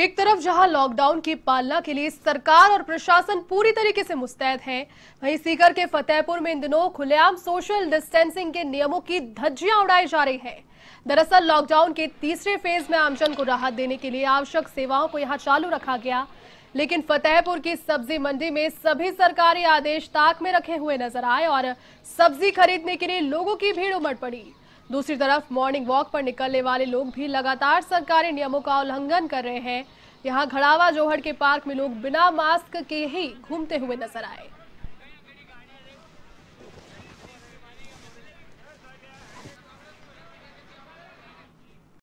एक तरफ जहां लॉकडाउन की पालना के लिए सरकार और प्रशासन पूरी तरीके से मुस्तैद हैं, वहीं सीकर के फतेहपुर में इन दिनों खुलेआम सोशल डिस्टेंसिंग के नियमों की धज्जियां उड़ाई जा रही हैं। दरअसल लॉकडाउन के तीसरे फेज में आमजन को राहत देने के लिए आवश्यक सेवाओं को यहाँ चालू रखा गया लेकिन फतेहपुर की सब्जी मंडी में सभी सरकारी आदेश ताक में रखे हुए नजर आए और सब्जी खरीदने के लिए लोगों की भीड़ उमड़ पड़ी दूसरी तरफ मॉर्निंग वॉक पर निकलने वाले लोग भी लगातार सरकारी नियमों का उल्लंघन कर रहे हैं यहाँ घड़ावा जोहड़ के पार्क में लोग बिना मास्क के ही घूमते हुए नजर आए